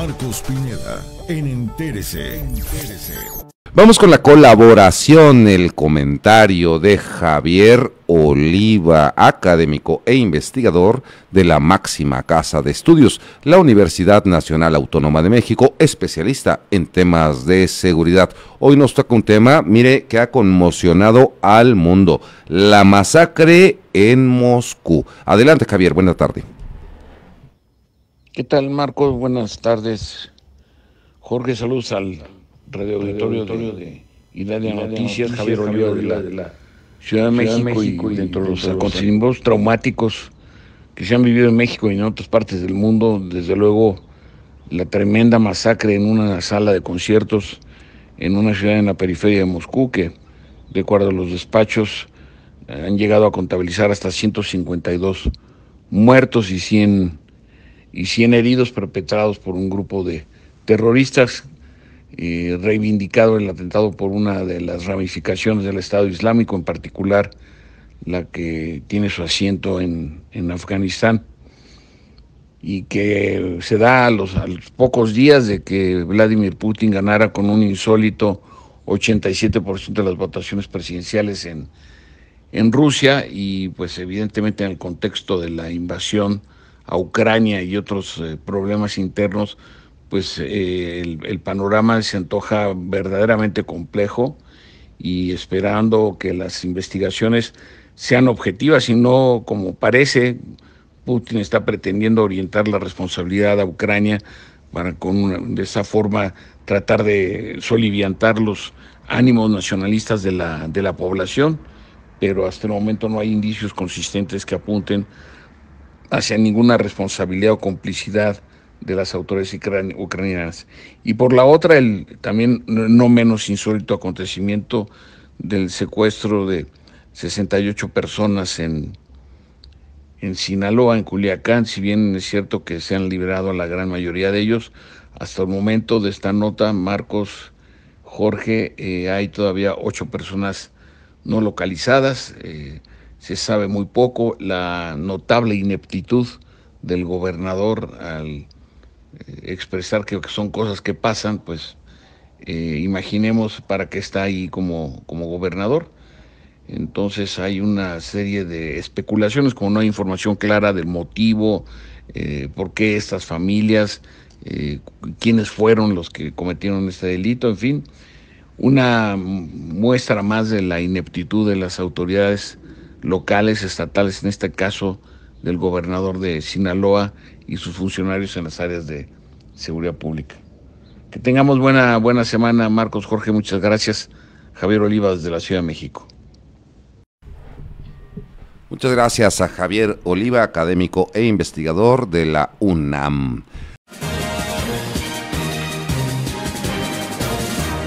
Marcos Pineda en Vamos con la colaboración, el comentario de Javier Oliva, académico e investigador de la máxima casa de estudios, la Universidad Nacional Autónoma de México, especialista en temas de seguridad. Hoy nos toca un tema, mire, que ha conmocionado al mundo, la masacre en Moscú. Adelante, Javier, buena tarde. ¿Qué tal, Marcos? Buenas tardes. Jorge, saludos al radio auditorio de Hilaria Noticias, Javier de la, Ciudad de México, y, dentro de los acontecimientos traumáticos que se han vivido en México y en otras partes del mundo, desde luego la tremenda masacre en una sala de conciertos en una ciudad en la periferia de Moscú, que de acuerdo a los despachos eh, han llegado a contabilizar hasta 152 muertos y 100 y 100 heridos perpetrados por un grupo de terroristas, eh, reivindicado el atentado por una de las ramificaciones del Estado Islámico, en particular la que tiene su asiento en, Afganistán y que se da a los, pocos días de que Vladimir Putin ganara con un insólito 87% de las votaciones presidenciales en, en Rusia y pues evidentemente en el contexto de la invasión a Ucrania y otros eh, problemas internos, pues eh, el, panorama se antoja verdaderamente complejo y esperando que las investigaciones sean objetivas y no como parece, Putin está pretendiendo orientar la responsabilidad a Ucrania para con de esa forma tratar de soliviantar los ánimos nacionalistas de de la población, pero hasta el momento no hay indicios consistentes que apunten hacia ninguna responsabilidad o complicidad de las autoridades ucranianas. Y por la otra, el también no menos insólito acontecimiento del secuestro de 68 personas en, en Sinaloa, en Culiacán, si bien es cierto que se han liberado a la gran mayoría de ellos, hasta el momento de esta nota, Marcos, Jorge, eh, hay todavía ocho personas no localizadas. Eh, se sabe muy poco, la notable ineptitud del gobernador al eh, expresar que son cosas que pasan, pues eh, imaginemos para qué está ahí como, como gobernador. Entonces hay una serie de especulaciones, como no hay información clara del motivo, eh, por qué estas familias, quiénes fueron los que cometieron este delito, en fin, una muestra más de la ineptitud de las autoridades locales, estatales, en este caso del gobernador de Sinaloa y sus funcionarios en las áreas de seguridad pública. Que tengamos buena, buena semana, Marcos Jorge, muchas gracias. Javier Oliva desde la Ciudad de México. Muchas gracias a Javier Oliva, académico e investigador de la UNAM.